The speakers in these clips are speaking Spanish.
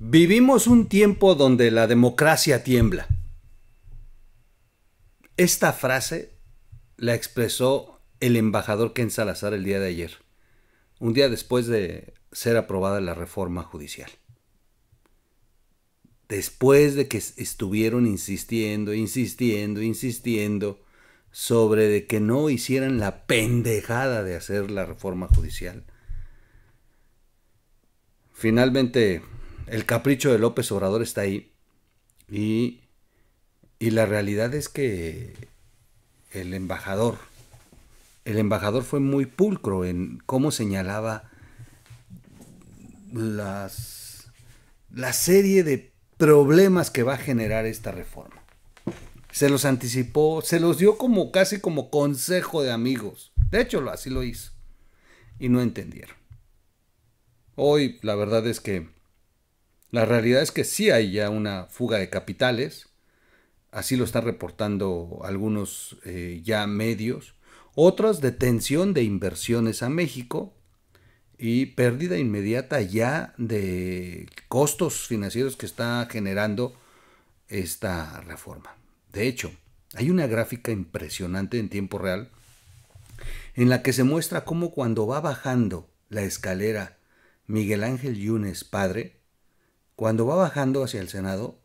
Vivimos un tiempo donde la democracia tiembla. Esta frase la expresó el embajador Ken Salazar el día de ayer, un día después de ser aprobada la reforma judicial. Después de que estuvieron insistiendo, insistiendo, insistiendo sobre de que no hicieran la pendejada de hacer la reforma judicial. Finalmente el capricho de López Obrador está ahí. Y, y la realidad es que el embajador, el embajador fue muy pulcro en cómo señalaba las, la serie de problemas que va a generar esta reforma. Se los anticipó, se los dio como casi como consejo de amigos. De hecho, así lo hizo. Y no entendieron. Hoy la verdad es que la realidad es que sí hay ya una fuga de capitales, así lo están reportando algunos eh, ya medios, otras detención de inversiones a México y pérdida inmediata ya de costos financieros que está generando esta reforma. De hecho, hay una gráfica impresionante en tiempo real en la que se muestra cómo cuando va bajando la escalera Miguel Ángel Yunes padre, cuando va bajando hacia el Senado,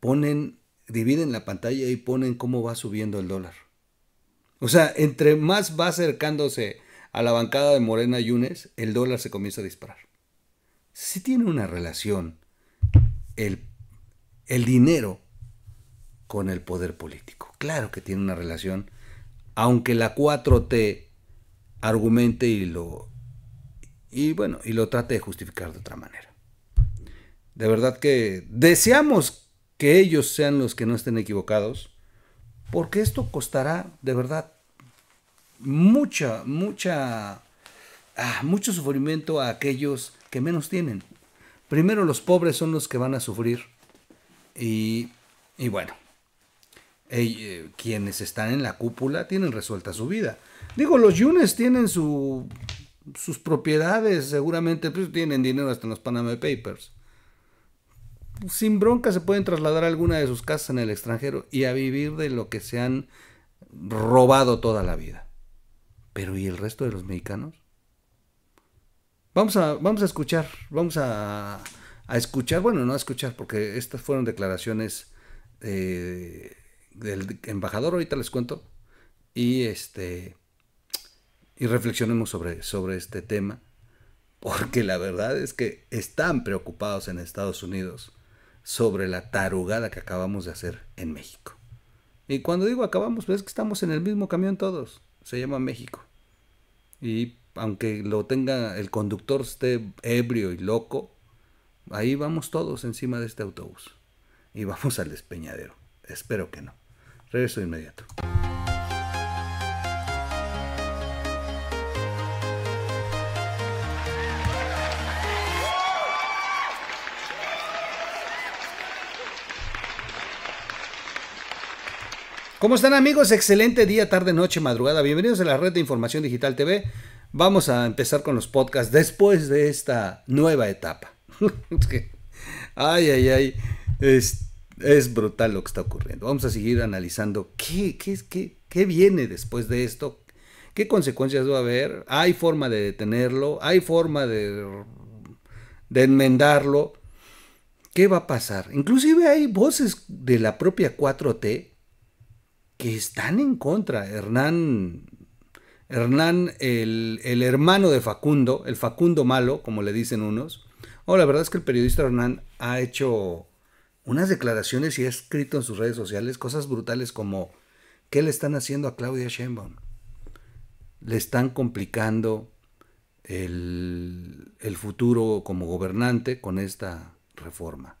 ponen, dividen la pantalla y ponen cómo va subiendo el dólar. O sea, entre más va acercándose a la bancada de Morena Yunes, el dólar se comienza a disparar. Si sí tiene una relación el, dinero con el poder político. Claro que tiene una relación, aunque la 4T argumente y lo y bueno, y lo trate de justificar de otra manera. De verdad que deseamos que ellos sean los que no estén equivocados, porque esto costará de verdad mucha, mucha, ah, mucho sufrimiento a aquellos que menos tienen. Primero los pobres son los que van a sufrir y, bueno, eh, quienes están en la cúpula tienen resuelta su vida. Digo, los yunes tienen sus propiedades, seguramente pues, tienen dinero hasta en los Panama Papers sin bronca se pueden trasladar a alguna de sus casas en el extranjero y a vivir de lo que se han robado toda la vida. Pero ¿y el resto de los mexicanos? Vamos a, vamos a escuchar, vamos a, escuchar, bueno, no a escuchar, porque estas fueron declaraciones eh, del embajador, ahorita les cuento, y este y reflexionemos sobre, sobre este tema, porque la verdad es que están preocupados en Estados Unidos sobre la tarugada que acabamos de hacer en México. Y cuando digo acabamos, ves pues es que estamos en el mismo camión todos. Se llama México. Y aunque lo tenga el conductor esté ebrio y loco, ahí vamos todos encima de este autobús. Y vamos al despeñadero. Espero que no. Regreso de inmediato. ¿Cómo están amigos? Excelente día, tarde, noche, madrugada. Bienvenidos a la red de información digital TV. Vamos a empezar con los podcasts después de esta nueva etapa. ay, ay, ay. Es, brutal lo que está ocurriendo. Vamos a seguir analizando qué, viene después de esto. ¿Qué consecuencias va a haber? ¿Hay forma de detenerlo? ¿Hay forma de, de enmendarlo? ¿Qué va a pasar? Inclusive hay voces de la propia 4T que están en contra. Hernán, Hernán el, hermano de Facundo, el Facundo malo, como le dicen unos. o oh, la verdad es que el periodista Hernán ha hecho unas declaraciones y ha escrito en sus redes sociales cosas brutales como, ¿qué le están haciendo a Claudia Sheinbaum? Le están complicando el futuro como gobernante con esta reforma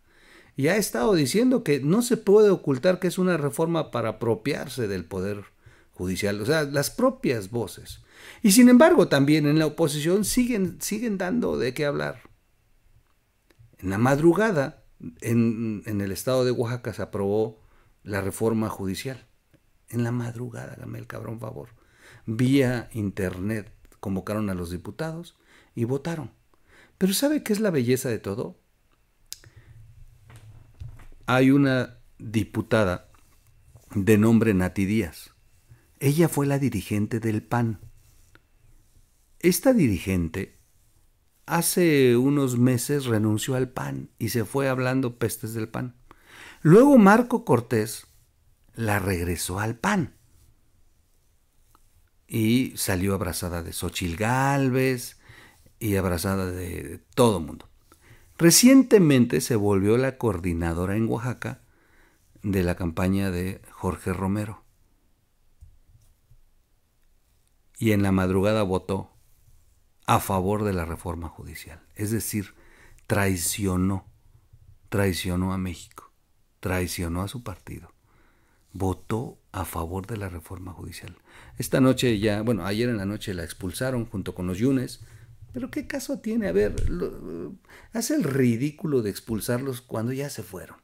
y ha estado diciendo que no se puede ocultar que es una reforma para apropiarse del poder judicial, o sea, las propias voces. Y sin embargo, también en la oposición siguen, siguen dando de qué hablar. En la madrugada, en, en el estado de Oaxaca se aprobó la reforma judicial. En la madrugada, dame el cabrón favor. Vía internet convocaron a los diputados y votaron. Pero ¿sabe qué es la belleza de todo? hay una diputada de nombre Nati Díaz. Ella fue la dirigente del PAN. Esta dirigente hace unos meses renunció al PAN y se fue hablando pestes del PAN. Luego Marco Cortés la regresó al PAN. Y salió abrazada de Xochil Gálvez y abrazada de todo mundo. Recientemente se volvió la coordinadora en Oaxaca de la campaña de Jorge Romero. Y en la madrugada votó a favor de la reforma judicial. Es decir, traicionó, traicionó a México, traicionó a su partido. Votó a favor de la reforma judicial. Esta noche ya, bueno, ayer en la noche la expulsaron junto con los Yunes pero ¿qué caso tiene? A ver, hace el ridículo de expulsarlos cuando ya se fueron.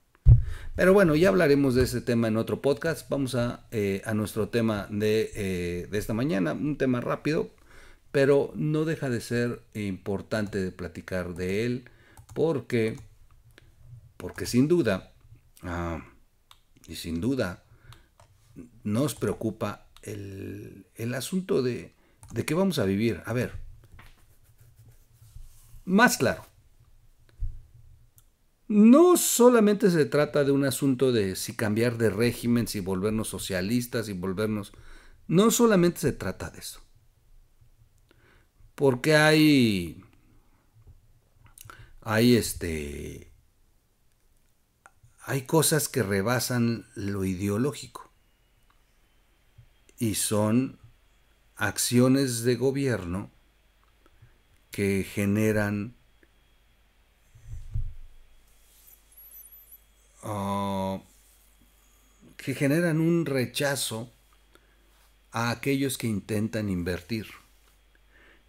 Pero bueno, ya hablaremos de ese tema en otro podcast. Vamos a, eh, a nuestro tema eh, de, esta mañana, un tema rápido, pero no deja de ser importante de platicar de él, porque, porque sin duda, ah, y sin duda, nos preocupa el, asunto de, de vamos a vivir. A ver, más claro. No solamente se trata de un asunto de si cambiar de régimen, si volvernos socialistas, si volvernos... No solamente se trata de eso. Porque hay... Hay este... Hay cosas que rebasan lo ideológico. Y son acciones de gobierno que generan ah, que generan un rechazo a aquellos que intentan invertir.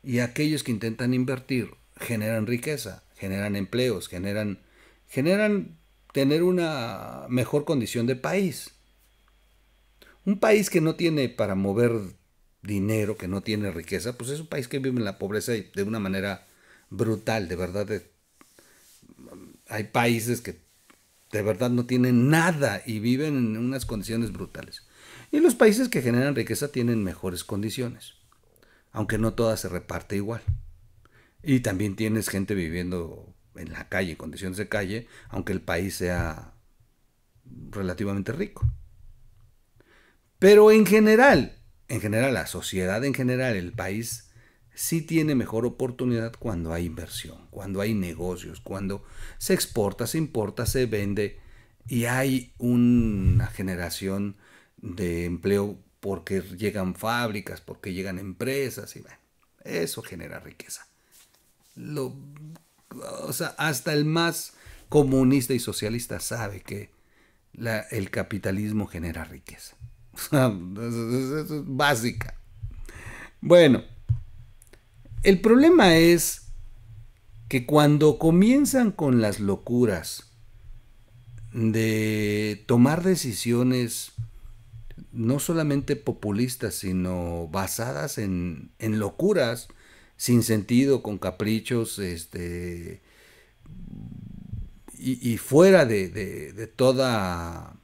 Y aquellos que intentan invertir generan riqueza, generan empleos, generan, generan tener una mejor condición de país. Un país que no tiene para mover dinero, que no tiene riqueza, pues es un país que vive en la pobreza de una manera brutal, de verdad. hay países que de verdad no tienen nada y viven en unas condiciones brutales. Y los países que generan riqueza tienen mejores condiciones, aunque no todas se reparte igual. Y también tienes gente viviendo en la calle, condiciones de calle, aunque el país sea relativamente rico. Pero en general, en general la sociedad, en general el país, sí tiene mejor oportunidad cuando hay inversión, cuando hay negocios, cuando se exporta, se importa, se vende y hay una generación de empleo porque llegan fábricas, porque llegan empresas y bueno, eso genera riqueza. o sea, hasta el más comunista y socialista sabe que el capitalismo genera riqueza. es básica. Bueno, el problema es que cuando comienzan con las locuras de tomar decisiones no solamente populistas, sino basadas en, en locuras, sin sentido, con caprichos, este, y, fuera de, de, toda,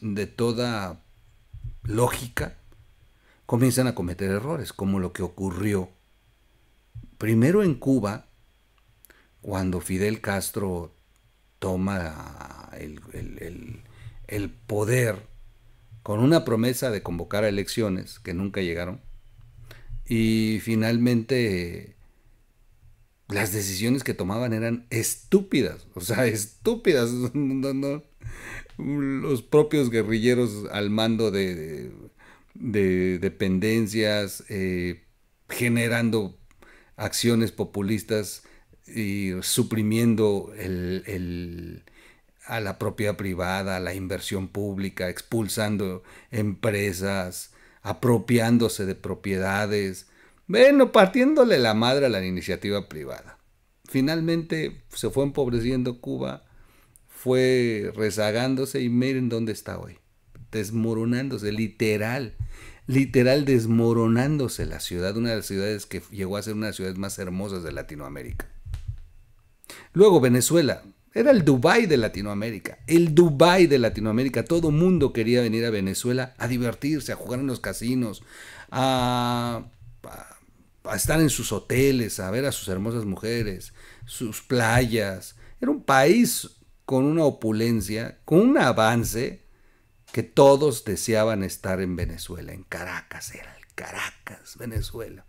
de toda lógica, comienzan a cometer errores, como lo que ocurrió primero en Cuba, cuando Fidel Castro toma el, poder con una promesa de convocar a elecciones que nunca llegaron, y finalmente las decisiones que tomaban eran estúpidas, o sea, estúpidas los propios guerrilleros al mando de, dependencias, eh, generando acciones populistas y suprimiendo a la propiedad privada, a la inversión pública, expulsando empresas, apropiándose de propiedades, bueno, partiéndole la madre a la iniciativa privada. Finalmente se fue empobreciendo Cuba fue rezagándose y miren dónde está hoy. Desmoronándose, literal. Literal desmoronándose la ciudad, una de las ciudades que llegó a ser una de las ciudades más hermosas de Latinoamérica. Luego Venezuela, era el Dubai de Latinoamérica, el Dubai de Latinoamérica. Todo mundo quería venir a Venezuela a divertirse, a jugar en los casinos, a, a estar en sus hoteles, a ver a sus hermosas mujeres, sus playas. Era un país con una opulencia, con un avance que todos deseaban estar en Venezuela, en Caracas, era el Caracas, Venezuela.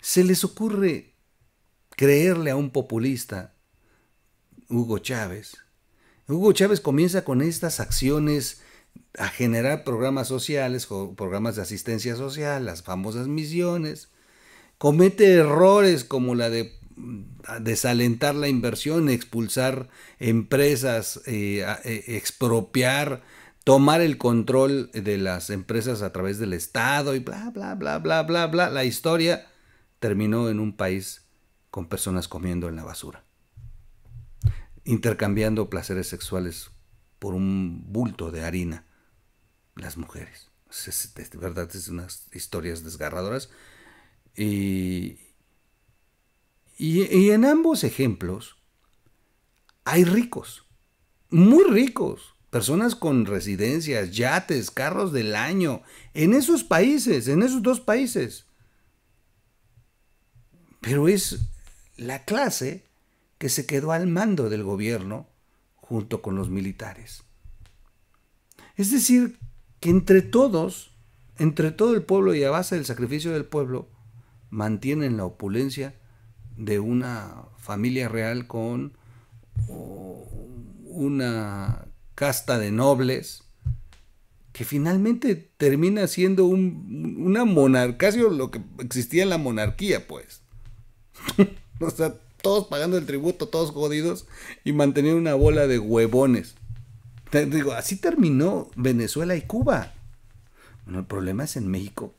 Se les ocurre creerle a un populista, Hugo Chávez. Hugo Chávez comienza con estas acciones a generar programas sociales, programas de asistencia social, las famosas misiones. Comete errores como la de desalentar la inversión, expulsar empresas, eh, e, expropiar, tomar el control de las empresas a través del Estado y bla, bla, bla, bla, bla, bla. La historia terminó en un país con personas comiendo en la basura, intercambiando placeres sexuales por un bulto de harina, las mujeres. Es, verdad, es unas historias desgarradoras. Y, y, en ambos ejemplos hay ricos, muy ricos, personas con residencias, yates, carros del año, en esos países, en esos dos países. Pero es la clase que se quedó al mando del gobierno junto con los militares. Es decir, que entre todos, entre todo el pueblo y a base del sacrificio del pueblo, mantienen la opulencia de una familia real con una casta de nobles que finalmente termina siendo un, una monarquía, lo que existía en la monarquía, pues. o todos pagando el tributo, todos jodidos y manteniendo una bola de huevones. Te digo, así terminó Venezuela y Cuba. Bueno, el problema es en México,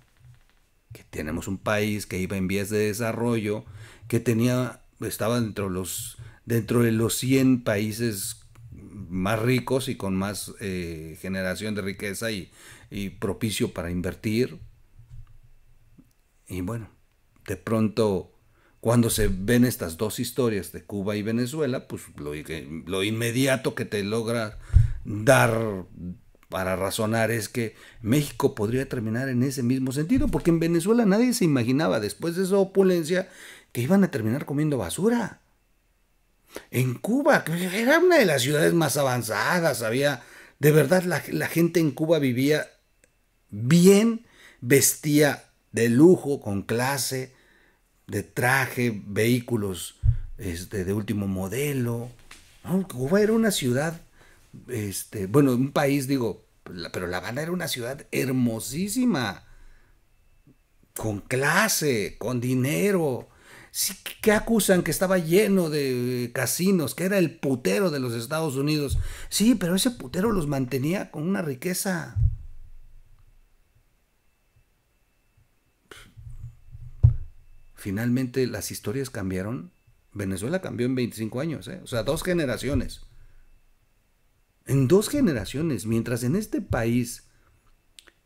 que tenemos un país que iba en vías de desarrollo, que tenía, estaba dentro, los, dentro de los 100 países más ricos y con más eh, generación de riqueza y, propicio para invertir. Y bueno, de pronto cuando se ven estas dos historias de Cuba y Venezuela, pues lo, inmediato que te logra dar para razonar es que México podría terminar en ese mismo sentido, porque en Venezuela nadie se imaginaba después de esa opulencia que iban a terminar comiendo basura. En Cuba, que era una de las ciudades más avanzadas, había, de verdad la, la gente en Cuba vivía bien, vestía de lujo, con clase, de traje, vehículos este, de último modelo. Cuba era una ciudad, este, bueno, un país, digo, pero La Habana era una ciudad hermosísima, con clase, con dinero. Sí, que acusan que estaba lleno de casinos, que era el putero de los Estados Unidos. Sí, pero ese putero los mantenía con una riqueza. Finalmente las historias cambiaron. Venezuela cambió en 25 años, ¿eh? o sea, dos generaciones. En dos generaciones, mientras en este país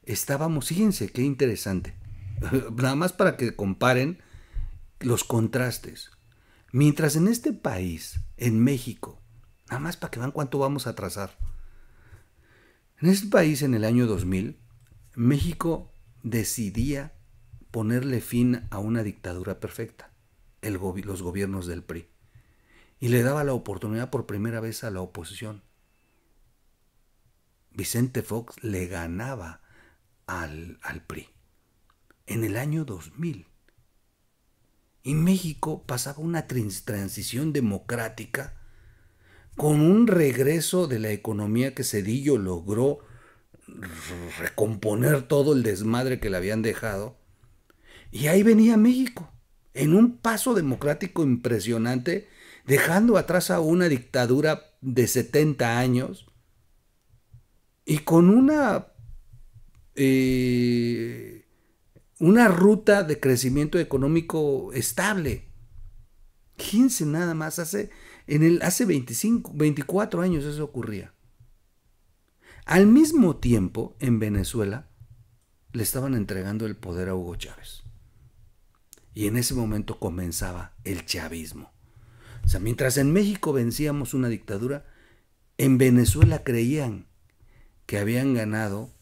estábamos, fíjense qué interesante, nada más para que comparen los contrastes. Mientras en este país, en México, nada más para que vean cuánto vamos a trazar. En este país, en el año 2000, México decidía ponerle fin a una dictadura perfecta, los gobiernos del PRI, y le daba la oportunidad por primera vez a la oposición. Vicente Fox le ganaba al, PRI en el año 2000. Y México pasaba una transición democrática con un regreso de la economía que Cedillo logró recomponer todo el desmadre que le habían dejado. Y ahí venía México, en un paso democrático impresionante, dejando atrás a una dictadura de 70 años y con una, eh, una ruta de crecimiento económico estable. Fíjense nada más, hace, en el, hace 25, 24 años eso ocurría. Al mismo tiempo, en Venezuela, le estaban entregando el poder a Hugo Chávez. Y en ese momento comenzaba el chavismo. O sea, mientras en México vencíamos una dictadura, en Venezuela creían que habían ganado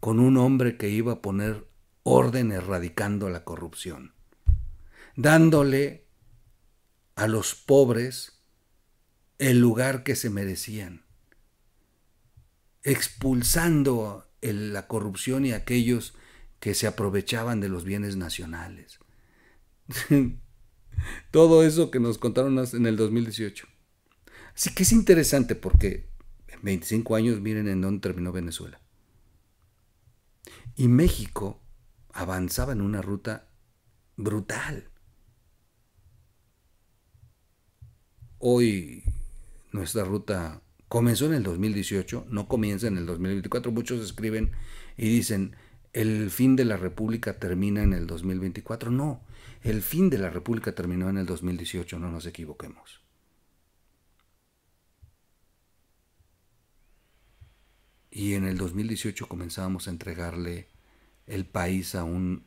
con un hombre que iba a poner orden erradicando la corrupción, dándole a los pobres el lugar que se merecían, expulsando la corrupción y aquellos que se aprovechaban de los bienes nacionales. Todo eso que nos contaron en el 2018. Así que es interesante porque 25 años, miren en dónde terminó Venezuela. Y México avanzaba en una ruta brutal. Hoy nuestra ruta comenzó en el 2018, no comienza en el 2024. Muchos escriben y dicen, el fin de la República termina en el 2024. No, el fin de la República terminó en el 2018, no nos equivoquemos. y en el 2018 comenzábamos a entregarle el país a un,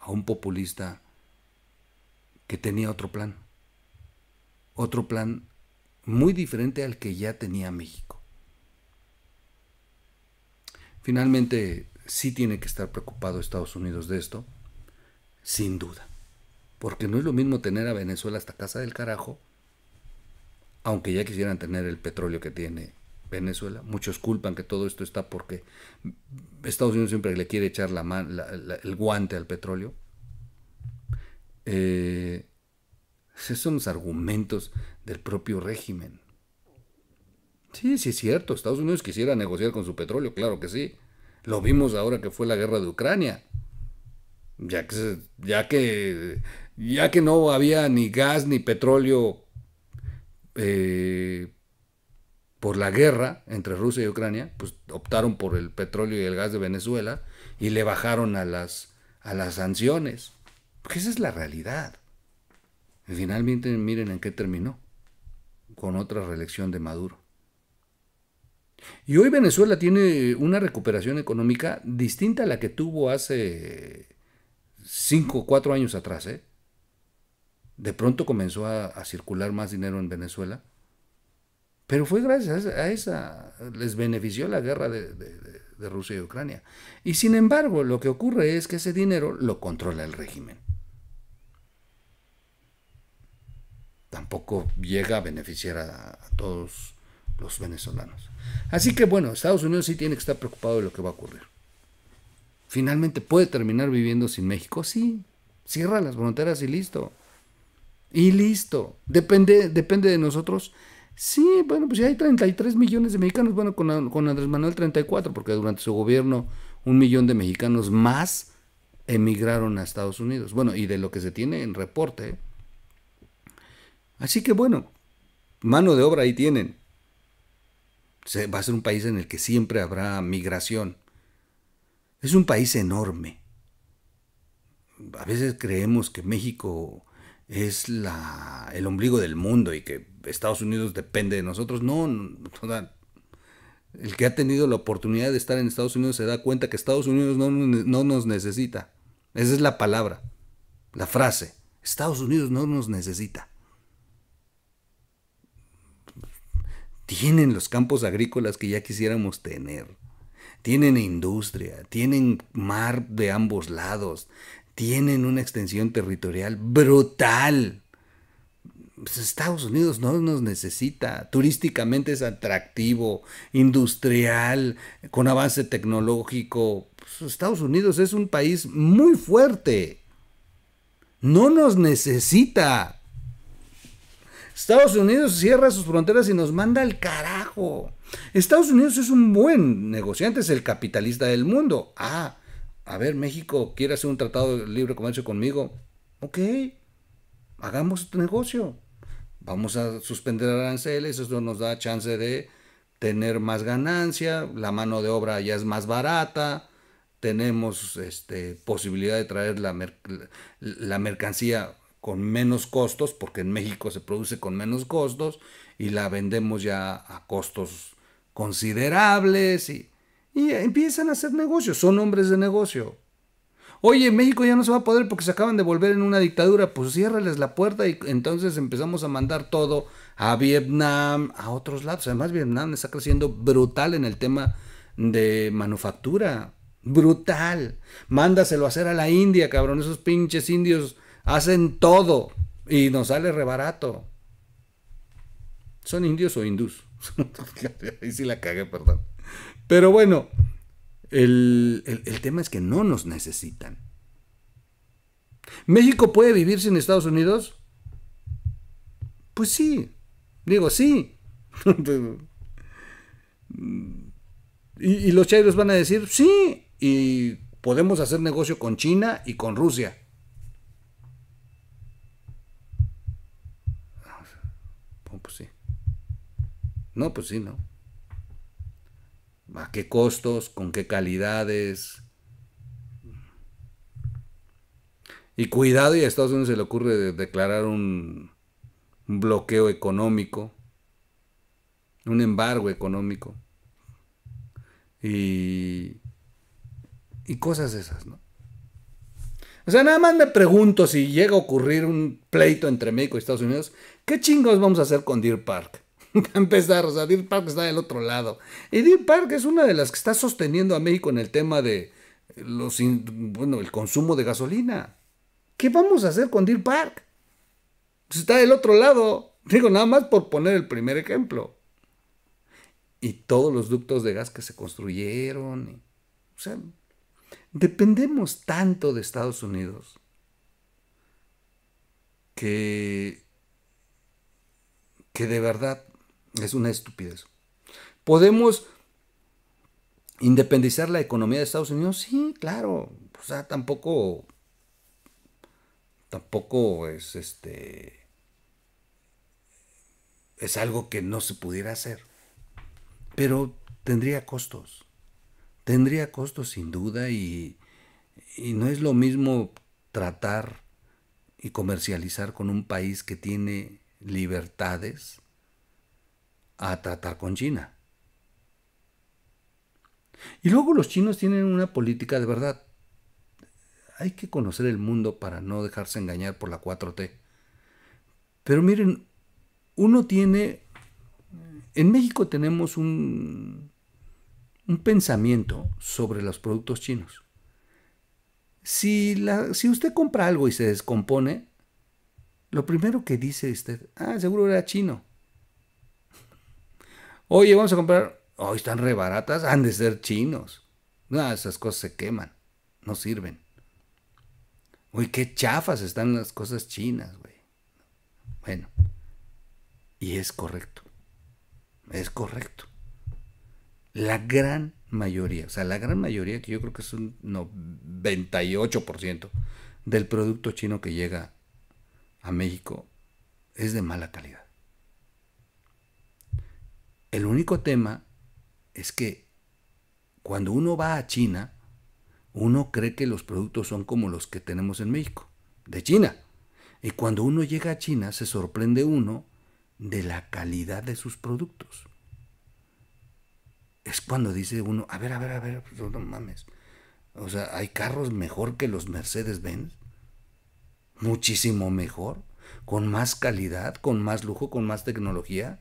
a un populista que tenía otro plan, otro plan muy diferente al que ya tenía México. Finalmente, sí tiene que estar preocupado Estados Unidos de esto, sin duda, porque no es lo mismo tener a Venezuela hasta casa del carajo, aunque ya quisieran tener el petróleo que tiene Venezuela. Muchos culpan que todo esto está porque Estados Unidos siempre le quiere echar la el guante al petróleo. Eh, esos son los argumentos del propio régimen. Sí, sí es cierto, Estados Unidos quisiera negociar con su petróleo, claro que sí. Lo vimos ahora que fue la guerra de Ucrania. Ya que, ya que, ya que no había ni gas ni petróleo eh, por la guerra entre Rusia y Ucrania, pues optaron por el petróleo y el gas de Venezuela y le bajaron a las, a las sanciones. Porque esa es la realidad. Y finalmente miren en qué terminó, con otra reelección de Maduro. Y hoy Venezuela tiene una recuperación económica distinta a la que tuvo hace cinco o cuatro años atrás. ¿eh? De pronto comenzó a circular más dinero en Venezuela pero fue gracias a esa, les benefició la guerra de, Rusia y Ucrania. Y sin embargo, lo que ocurre es que ese dinero lo controla el régimen. Tampoco llega a beneficiar a, a todos los venezolanos. Así que bueno, Estados Unidos sí tiene que estar preocupado de lo que va a ocurrir. Finalmente, ¿puede terminar viviendo sin México? Sí. Cierra las fronteras y listo. Y listo. Depende, depende de nosotros Sí, bueno, pues ya hay 33 millones de mexicanos, bueno, con, Andrés Manuel 34, porque durante su gobierno un millón de mexicanos más emigraron a Estados Unidos. Bueno, y de lo que se tiene en reporte. ¿eh? Así que bueno, mano de obra ahí tienen. Se, va a ser un país en el que siempre habrá migración. Es un país enorme. A veces creemos que México es el ombligo del mundo y que Estados Unidos depende de nosotros. No, el que ha tenido la oportunidad de estar en Estados Unidos se da cuenta que Estados Unidos no, no nos necesita. Esa es la palabra, la frase. Estados Unidos no nos necesita. Tienen los campos agrícolas que ya quisiéramos tener. Tienen industria, tienen mar de ambos lados, tienen una extensión territorial brutal pues Estados Unidos no nos necesita. Turísticamente es atractivo, industrial, con avance tecnológico. Pues, Estados Unidos es un país muy fuerte. No nos necesita. Estados Unidos cierra sus fronteras y nos manda al carajo. Estados Unidos es un buen negociante, es el capitalista del mundo. Ah, a ver, México quiere hacer un tratado de libre comercio conmigo. Ok, hagamos negocio vamos a suspender aranceles, eso nos da chance de tener más ganancia, la mano de obra ya es más barata, tenemos este, posibilidad de traer la, mercancía con menos costos, porque en México se produce con menos costos, y la vendemos ya a costos considerables, y empiezan a hacer negocios, son hombres de negocio. Oye, México ya no se va a poder porque se acaban de volver en una dictadura. Pues ciérrales la puerta y entonces empezamos a mandar todo a Vietnam, a otros lados. Además, Vietnam está creciendo brutal en el tema de manufactura. Brutal. Mándaselo a hacer a la India, cabrón. Esos pinches indios hacen todo y nos sale rebarato. ¿Son indios o hindús? Ahí sí la cagué, perdón. Pero bueno, el, tema es que no nos necesitan. ¿México puede vivir sin Estados Unidos? Pues sí. Digo, sí. y, los chairos van a decir, sí. Y podemos hacer negocio con China y con Rusia. Pues sí. No, pues sí, no. ¿A qué costos? ¿Con qué calidades? Y cuidado, y a Estados Unidos se le ocurre declarar un, bloqueo económico, un embargo económico. Y, y cosas esas, ¿no? O sea, nada más me pregunto si llega a ocurrir un pleito entre México y Estados Unidos, ¿qué chingos vamos a hacer con Deer Park? a empezar, o sea, Deer Park está del otro lado. Y Deer Park es una de las que está sosteniendo a México en el tema de los bueno, el consumo de gasolina. ¿Qué vamos a hacer con Deer Park? está del otro lado. Digo, nada más por poner el primer ejemplo. Y todos los ductos de gas que se construyeron. o sea, dependemos tanto de Estados Unidos que, que de verdad es una estupidez. ¿Podemos independizar la economía de Estados Unidos? Sí, claro. O sea, tampoco. Tampoco es este. Es algo que no se pudiera hacer. Pero tendría costos. Tendría costos sin duda y, y no es lo mismo tratar y comercializar con un país que tiene libertades a tratar con China. Y luego los chinos tienen una política de verdad. Hay que conocer el mundo para no dejarse engañar por la 4T. Pero miren, uno tiene... En México tenemos un, un pensamiento sobre los productos chinos. Si, si usted compra algo y se descompone, lo primero que dice usted, ah, seguro era chino. Oye, vamos a comprar. Hoy están re baratas. Han de ser chinos. No, esas cosas se queman. No sirven. Uy, qué chafas están las cosas chinas, güey. Bueno. Y es correcto. Es correcto. La gran mayoría, o sea, la gran mayoría, que yo creo que es un 98% del producto chino que llega a México, es de mala calidad. El único tema es que cuando uno va a China, uno cree que los productos son como los que tenemos en México, de China. Y cuando uno llega a China, se sorprende uno de la calidad de sus productos. Es cuando dice uno, a ver, a ver, a ver, pues, no mames. O sea, hay carros mejor que los Mercedes-Benz. Muchísimo mejor. Con más calidad, con más lujo, con más tecnología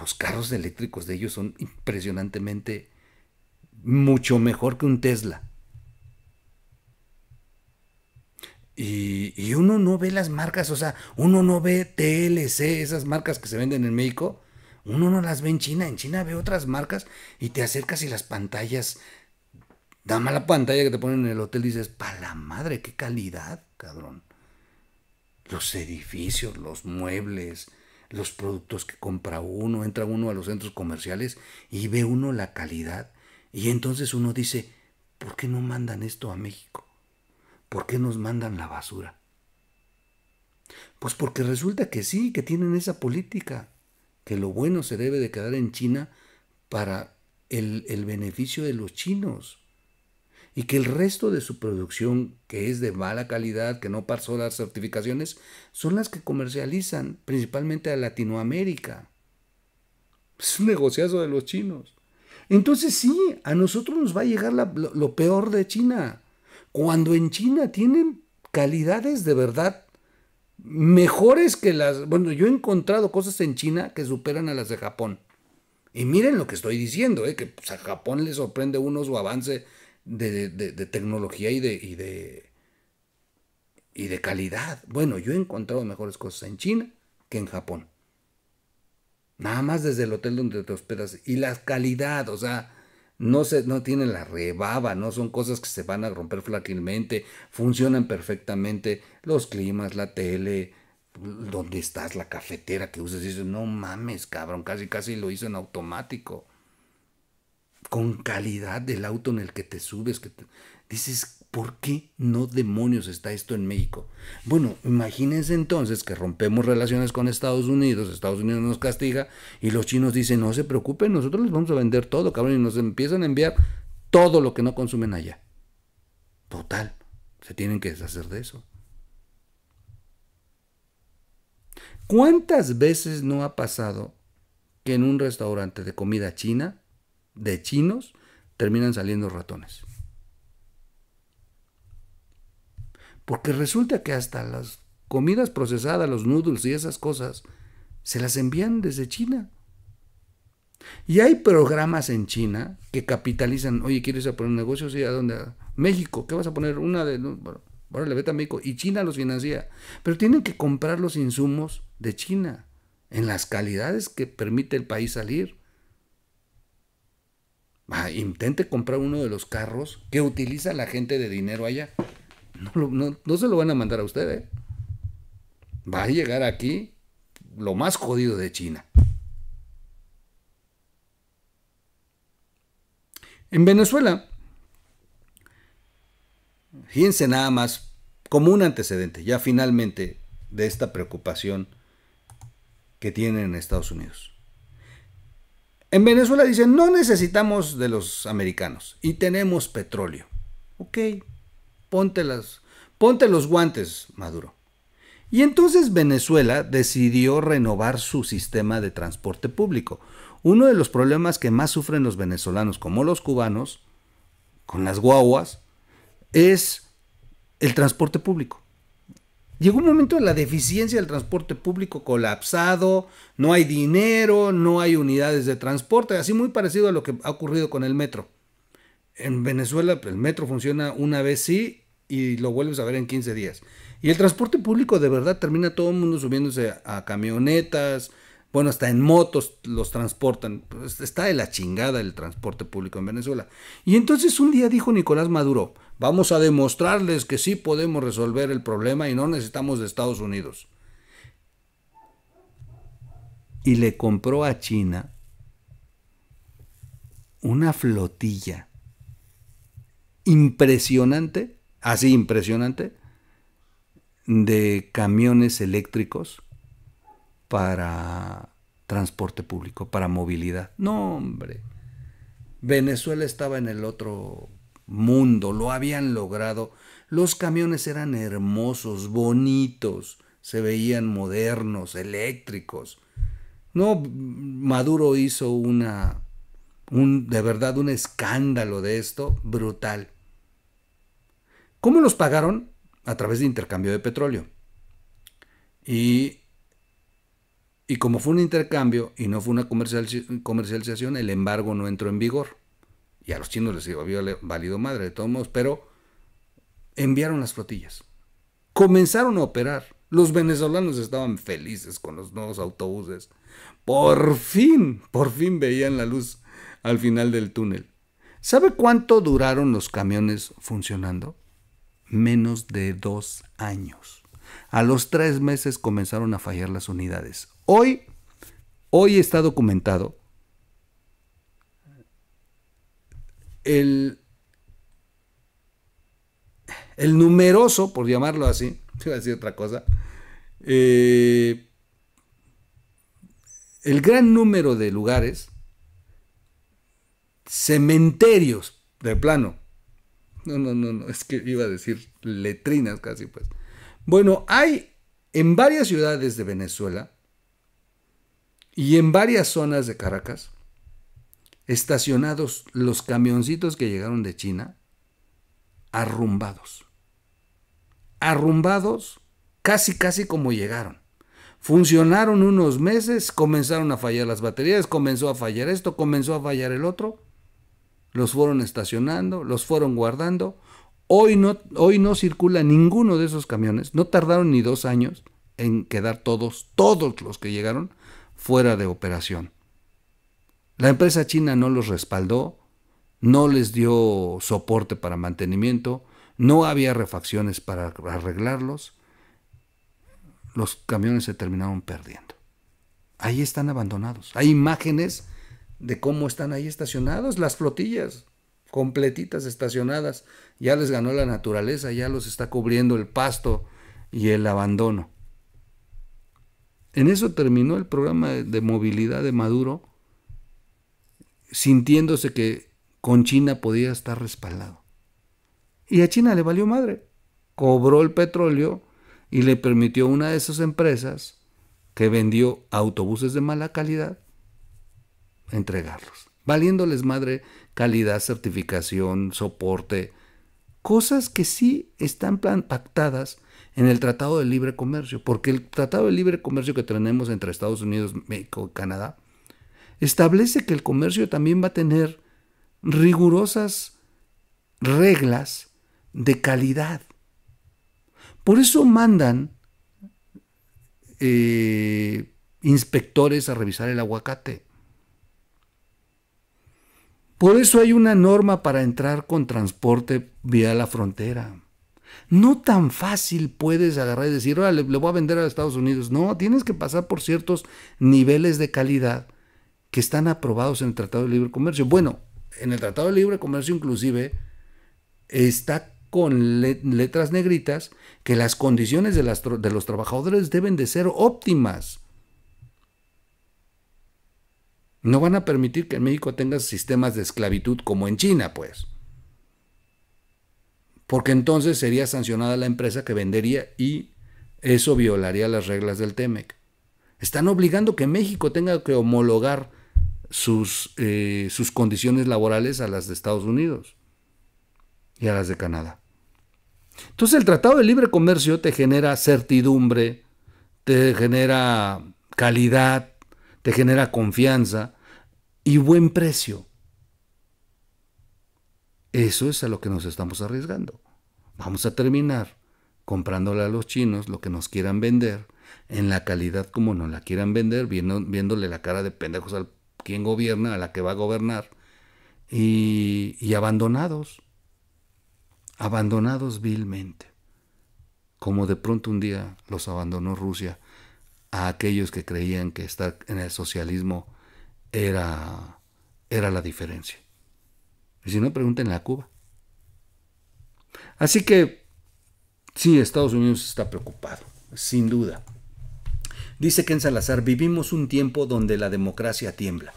los carros eléctricos de ellos son impresionantemente mucho mejor que un Tesla. Y, uno no ve las marcas, o sea, uno no ve TLC, esas marcas que se venden en México, uno no las ve en China, en China ve otras marcas y te acercas y las pantallas, dama la pantalla que te ponen en el hotel, y dices, pa la madre, qué calidad, cabrón. Los edificios, los muebles, los productos que compra uno, entra uno a los centros comerciales y ve uno la calidad. Y entonces uno dice, ¿por qué no mandan esto a México? ¿Por qué nos mandan la basura? Pues porque resulta que sí, que tienen esa política, que lo bueno se debe de quedar en China para el, el beneficio de los chinos y que el resto de su producción, que es de mala calidad, que no pasó las certificaciones, son las que comercializan principalmente a Latinoamérica. Es un negociazo de los chinos. Entonces sí, a nosotros nos va a llegar lo, peor de China. Cuando en China tienen calidades de verdad mejores que las... Bueno, yo he encontrado cosas en China que superan a las de Japón. Y miren lo que estoy diciendo, eh, que pues, a Japón le sorprende uno su avance de, tecnología y de, y de, y de calidad. Bueno, yo he encontrado mejores cosas en China que en Japón. Nada más desde el hotel donde te hospedas. Y la calidad, o sea, no, se, no tienen la rebaba, no son cosas que se van a romper fácilmente, funcionan perfectamente los climas, la tele, donde estás, la cafetera que usas. no mames, cabrón, casi casi lo hizo en automático con calidad del auto en el que te subes, que dices, ¿por qué no demonios está esto en México? Bueno, imagínense entonces que rompemos relaciones con Estados Unidos, Estados Unidos nos castiga y los chinos dicen, no se preocupen, nosotros les vamos a vender todo, cabrón, y nos empiezan a enviar todo lo que no consumen allá. Total, se tienen que deshacer de eso. ¿Cuántas veces no ha pasado que en un restaurante de comida china de chinos terminan saliendo ratones. Porque resulta que hasta las comidas procesadas, los noodles y esas cosas, se las envían desde China. Y hay programas en China que capitalizan, oye, ¿quieres ir poner un negocio? Sí, ¿a dónde? México, ¿qué vas a poner? Una de... Bueno, le vete a México. Y China los financia. Pero tienen que comprar los insumos de China, en las calidades que permite el país salir. Ah, intente comprar uno de los carros que utiliza la gente de dinero allá. No, se lo van a mandar a ustedes... ¿eh? Va a llegar aquí lo más jodido de China. En Venezuela, fíjense nada más, como un antecedente, ya finalmente, de esta preocupación que tienen en Estados Unidos. En Venezuela dicen, no necesitamos de los americanos y tenemos petróleo. Ok, ponte, las, ponte los guantes, Maduro. Y entonces Venezuela decidió renovar su sistema de transporte público. Uno de los problemas que más sufren los venezolanos, como los cubanos, con las guaguas, es el transporte público. Llegó un momento de la deficiencia del transporte público colapsado, no hay dinero, no hay unidades de transporte, así muy parecido a lo que ha ocurrido con el metro. En Venezuela pues, el metro funciona una vez sí y lo vuelves a ver en 15 días. Y el transporte público de verdad termina todo el mundo subiéndose a camionetas, bueno, hasta en motos los transportan. Pues, está de la chingada el transporte público en Venezuela. Y entonces un día dijo Nicolás Maduro, vamos a demostrarles que sí podemos resolver el problema y no necesitamos de Estados Unidos. Y le compró a China una flotilla impresionante, así impresionante, de camiones eléctricos para transporte público, para movilidad. No, hombre. Venezuela estaba en el otro mundo, lo habían logrado. Los camiones eran hermosos, bonitos, se veían modernos, eléctricos. No, Maduro hizo una, un, de verdad, un escándalo de esto brutal. ¿Cómo los pagaron? A través de intercambio de petróleo. Y y como fue un intercambio y no fue una comercialización, el embargo no entró en vigor. Y a los chinos les había válido madre de todos modos, pero enviaron las flotillas. Comenzaron a operar. Los venezolanos estaban felices con los nuevos autobuses. Por fin, por fin veían la luz al final del túnel. ¿Sabe cuánto duraron los camiones funcionando? Menos de dos años. A los tres meses comenzaron a fallar las unidades. Hoy, hoy está documentado el, el numeroso, por llamarlo así, iba a decir otra cosa, eh, el gran número de lugares, cementerios, de plano. No, no, no, no, es que iba a decir letrinas casi, pues. Bueno, hay en varias ciudades de Venezuela y en varias zonas de Caracas, estacionados los camioncitos que llegaron de China, arrumbados. Arrumbados casi, casi como llegaron. Funcionaron unos meses, comenzaron a fallar las baterías, comenzó a fallar esto, comenzó a fallar el otro. Los fueron estacionando, los fueron guardando. Hoy no, hoy no circula ninguno de esos camiones. No tardaron ni dos años en quedar todos, todos los que llegaron fuera de operación. La empresa china no los respaldó, no les dio soporte para mantenimiento, no había refacciones para arreglarlos. Los camiones se terminaron perdiendo. Ahí están abandonados. Hay imágenes de cómo están ahí estacionados las flotillas, completitas estacionadas. Ya les ganó la naturaleza, ya los está cubriendo el pasto y el abandono. En eso terminó el programa de movilidad de Maduro, sintiéndose que con China podía estar respaldado. Y a China le valió madre. Cobró el petróleo y le permitió a una de esas empresas, que vendió autobuses de mala calidad, entregarlos. Valiéndoles madre calidad, certificación, soporte, cosas que sí están pactadas en el Tratado de Libre Comercio, porque el Tratado de Libre Comercio que tenemos entre Estados Unidos, México y Canadá establece que el comercio también va a tener rigurosas reglas de calidad. Por eso mandan eh, inspectores a revisar el aguacate. Por eso hay una norma para entrar con transporte vía la frontera. No tan fácil puedes agarrar y decir, le, voy a vender a Estados Unidos. No, tienes que pasar por ciertos niveles de calidad que están aprobados en el Tratado de Libre Comercio. Bueno, en el Tratado de Libre Comercio inclusive está con letras negritas que las condiciones de, los trabajadores deben de ser óptimas. No van a permitir que México tenga sistemas de esclavitud como en China, pues porque entonces sería sancionada la empresa que vendería y eso violaría las reglas del TEMEC. Están obligando que México tenga que homologar sus, eh, sus condiciones laborales a las de Estados Unidos y a las de Canadá. Entonces el Tratado de Libre Comercio te genera certidumbre, te genera calidad, te genera confianza y buen precio. Eso es a lo que nos estamos arriesgando. Vamos a terminar comprándole a los chinos lo que nos quieran vender, en la calidad como nos la quieran vender, viéndole la cara de pendejos a quien gobierna, a la que va a gobernar, y, y abandonados, abandonados vilmente, como de pronto un día los abandonó Rusia a aquellos que creían que estar en el socialismo era, era la diferencia. Y si no, pregúntenle a Cuba. Así que, sí, Estados Unidos está preocupado, sin duda. Dice Ken Salazar, vivimos un tiempo donde la democracia tiembla.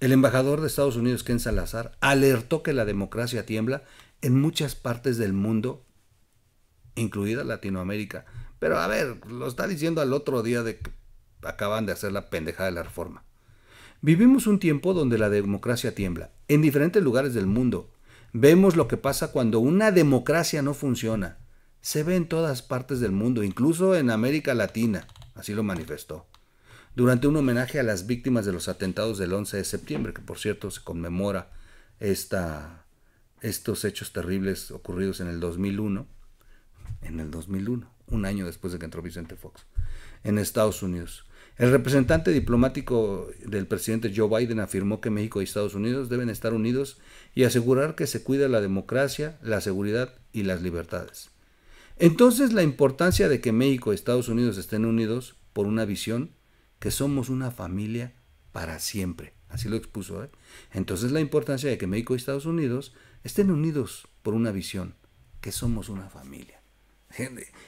El embajador de Estados Unidos, Ken Salazar, alertó que la democracia tiembla en muchas partes del mundo, incluida Latinoamérica. Pero a ver, lo está diciendo al otro día de que acaban de hacer la pendejada de la reforma. Vivimos un tiempo donde la democracia tiembla, en diferentes lugares del mundo. Vemos lo que pasa cuando una democracia no funciona. Se ve en todas partes del mundo, incluso en América Latina, así lo manifestó. Durante un homenaje a las víctimas de los atentados del 11 de septiembre, que por cierto se conmemora estos hechos terribles ocurridos en el 2001, en el 2001, un año después de que entró Vicente Fox, en Estados Unidos. El representante diplomático del presidente Joe Biden afirmó que México y Estados Unidos deben estar unidos y asegurar que se cuida la democracia, la seguridad y las libertades. Entonces la importancia de que México y Estados Unidos estén unidos por una visión que somos una familia para siempre. Así lo expuso. ¿eh? Entonces la importancia de que México y Estados Unidos estén unidos por una visión que somos una familia.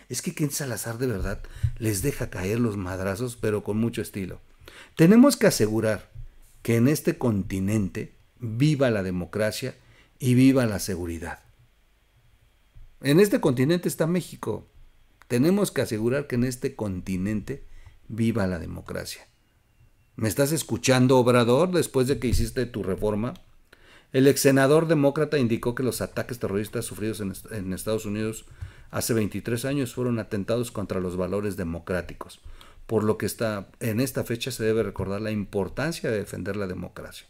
Es que Ken Salazar de verdad les deja caer los madrazos, pero con mucho estilo. Tenemos que asegurar que en este continente viva la democracia y viva la seguridad. En este continente está México. Tenemos que asegurar que en este continente viva la democracia. ¿Me estás escuchando, Obrador, después de que hiciste tu reforma? El ex senador demócrata indicó que los ataques terroristas sufridos en Estados Unidos hace 23 años fueron atentados contra los valores democráticos, por lo que está, en esta fecha se debe recordar la importancia de defender la democracia.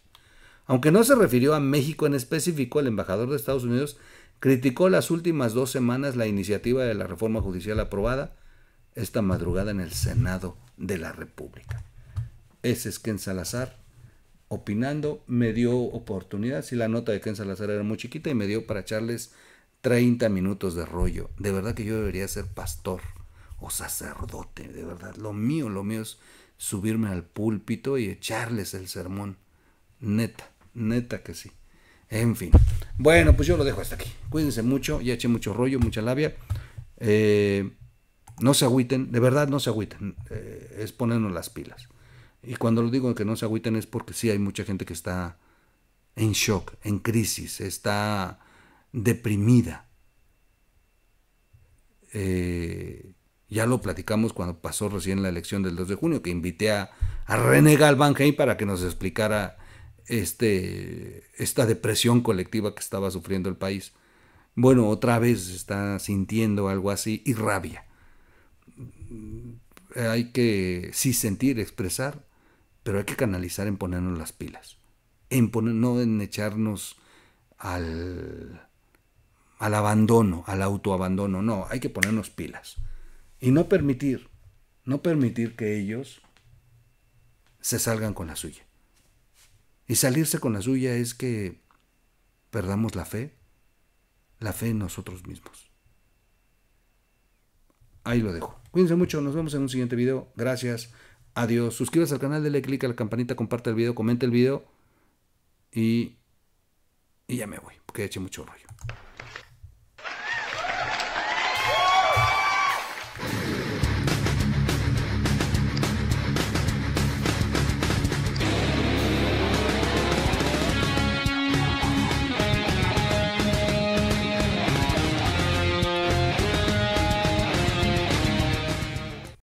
Aunque no se refirió a México en específico, el embajador de Estados Unidos criticó las últimas dos semanas la iniciativa de la reforma judicial aprobada esta madrugada en el Senado de la República. Ese es Ken Salazar opinando, me dio oportunidad, si la nota de Ken Salazar era muy chiquita y me dio para echarles 30 minutos de rollo. De verdad que yo debería ser pastor o sacerdote, de verdad. Lo mío, lo mío es subirme al púlpito y echarles el sermón. Neta, neta que sí. En fin. Bueno, pues yo lo dejo hasta aquí. Cuídense mucho, ya eché mucho rollo, mucha labia. Eh, no se agüiten, de verdad no se agüiten. Eh, es ponernos las pilas. Y cuando lo digo que no se agüiten es porque sí hay mucha gente que está en shock, en crisis, está deprimida. Eh, ya lo platicamos cuando pasó recién la elección del 2 de junio, que invité a, a René Galván para que nos explicara este, esta depresión colectiva que estaba sufriendo el país. Bueno, otra vez está sintiendo algo así y rabia. Mm, hay que sí sentir, expresar, pero hay que canalizar en ponernos las pilas, en no en echarnos al, al abandono, al autoabandono. No, hay que ponernos pilas. Y no permitir, no permitir que ellos se salgan con la suya. Y salirse con la suya es que perdamos la fe, la fe en nosotros mismos. Ahí lo dejo. Cuídense mucho, nos vemos en un siguiente video. Gracias, adiós. Suscríbase al canal, dale click a la campanita, comparte el video, comente el video y, y ya me voy, porque he hecho mucho rollo.